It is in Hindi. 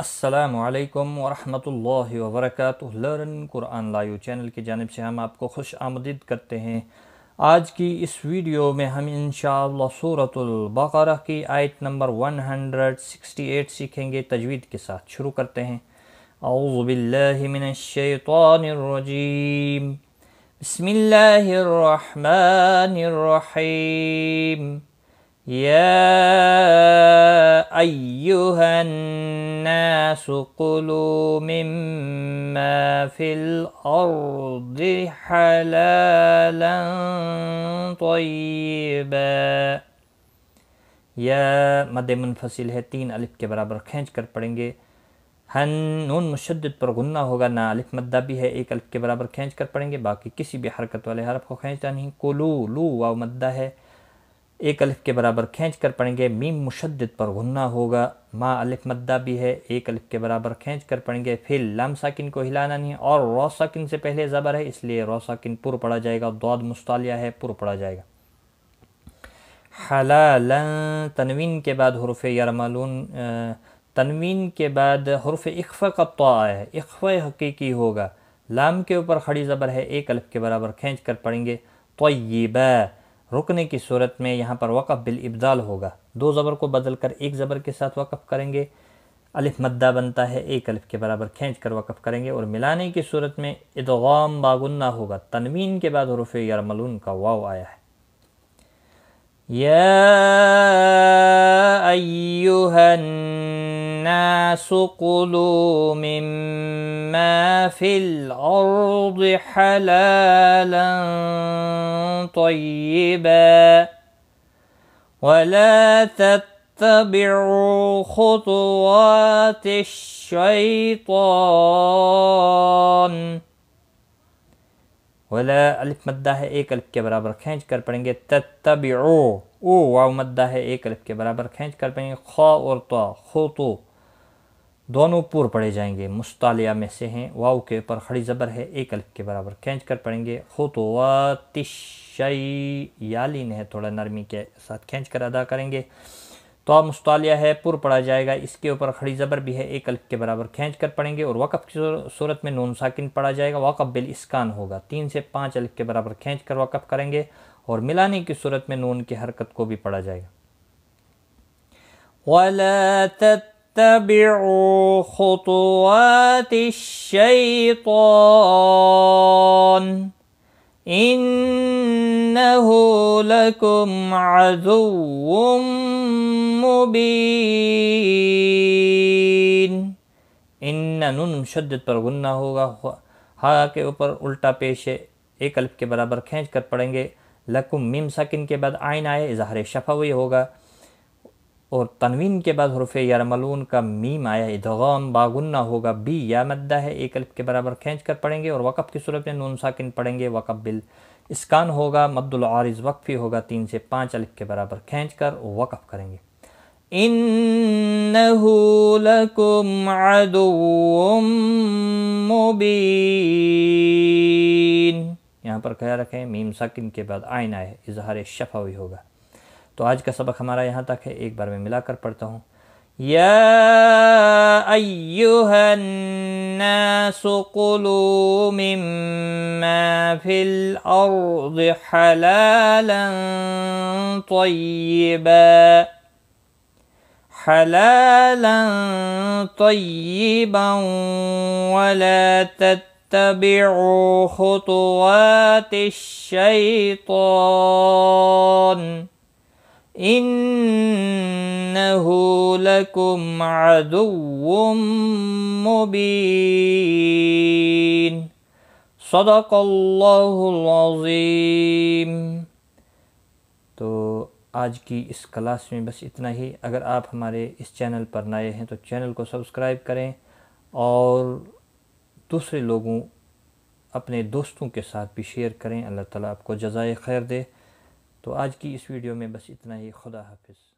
असलकम वरहमल वबरक लर्न कुरान लाइव चैनल की जानब से हम आपको खुश आमदीद करते हैं आज की इस वीडियो में हम इन सूरतुल्बकरा की आयत नंबर 168 सीखेंगे तजवीद के साथ शुरू करते हैं अउज़बिल्लिमिनशैतानरजीम बसमिल्लर या अय्युहन الناس قلوا مما في الأرض حلالا طيبا या मद मुनफसिल है तीन अलिफ के बराबर खींच कर पढ़ेंगे हन नून मुशद पर गुन्ना होगा ना अलिफ मद्दा भी है एक अलिफ के बराबर खींच कर पढ़ेंगे बाकी किसी भी हरकत वाले हरफ को खींचता नहीं कोलू लू वाव मद्दा है एक अलिफ के बराबर खींच कर पढ़ेंगे मीम मुशद पर गुन्ना होगा माँ अलिफ मद्दा भी है एक अलिफ के बराबर खींच कर पढ़ेंगे फिर लम साकिन को हिलाना नहीं है और रौसाकिन साकिन से पहले ज़बर है इसलिए रौ साकिन पुर पढ़ा जाएगा दौद मुस्तालिया है पुर पढ़ा जाएगा हला तनवीन के बाद हरफ यरमलून तनवीन के बाद हरफ इकफ़ का तो आया है इकफ़ हकीकी होगा लाम के ऊपर खड़ी ज़बर है एक अलफ के बराबर खींच कर पढ़ेंगे बा रुकने की सूरत में यहाँ पर वक़ बिल इब्दाल होगा दो ज़बर को बदल कर एक ज़बर के साथ वक़ करेंगे अलिफ मद्दा बनता है एक अलिफ के बराबर खींच कर वक़ करेंगे और मिलाने की सूरत में इदगाम बागुन्ना होगा तनवीन के बाद रुफ़ यरमलून का वाव आया है या अय्युहन الناس كلوا مما في الأرض حلالا طيبا ولا تتبعوا خطوات الشيطان ولا ألف مدها إيك ألف كبرى بركانش كربنجة تتبعوا او واو مدها إيك ألف كبرى بركانش كربنجة خا أورطا خطو दोनों पुर पढ़े जाएंगे मुस्तालिया में से हैं वाव के ऊपर खड़ी ज़बर है एक अल्फ के बराबर खींच कर पढ़ेंगे खुतवातिशयाली है थोड़ा नरमी के साथ खींच कर अदा करेंगे तो मुस्तालिया है पुर पढ़ा जाएगा इसके ऊपर खड़ी ज़बर भी है एक अल्फ के बराबर खींच कर पढ़ेंगे और वक़ की सूरत में नून साकिन पढ़ा जाएगा वक़ बिल इसकान होगा तीन से पाँच अल्फ के बराबर खींच कर वक़ करेंगे और मिलाने की सूरत में नून की हरकत को भी पढ़ा जाएगा اتبعوا خطوات الشيطان إنه لكم عدو مبين इन नून मुशद पर गुन्ना होगा हा के ऊपर उल्टा पेश है एक अल्फ के बराबर खींच कर पढ़ेंगे लकुम मीम सकिन के बाद आइन आए इजहार शफा हुई होगा और तनवीन के बाद हरफ यारमलून का मीम आया इधगाम बागुन्ना होगा बी या मद्दा है एक अल्फ के बराबर खींच कर पढ़ेंगे और वक़ब की सूरत में नून साकिन पढ़ेंगे वक़ब बिल इसकान होगा मब्दुल आरिज वक्फ़ी होगा तीन से पाँच अल्फ के बराबर खींच कर वक़ करेंगे इन यहाँ पर ख्याल रखें मीम साकिन के बाद आयन आए इजहार शफा हुई होगा تو آج کا سبق ہمارا یہاں تک ہے ایک بار میں ملا کر پڑھتا ہوں يا أيها الناس قلوا مما في الأرض حلالا طيبا حلالا طيبا ولا تتبعوا خطوات الشيطان إنه لكم عدو مبين صدق الله العظيم तो आज की इस क्लास में बस इतना ही अगर आप हमारे इस चैनल पर नए हैं तो चैनल को सब्सक्राइब करें और दूसरे लोगों अपने दोस्तों के साथ भी शेयर करें अल्लाह ताला आपको जजाय खैर दे तो आज की इस वीडियो में बस इतना ही खुदा हाफिज़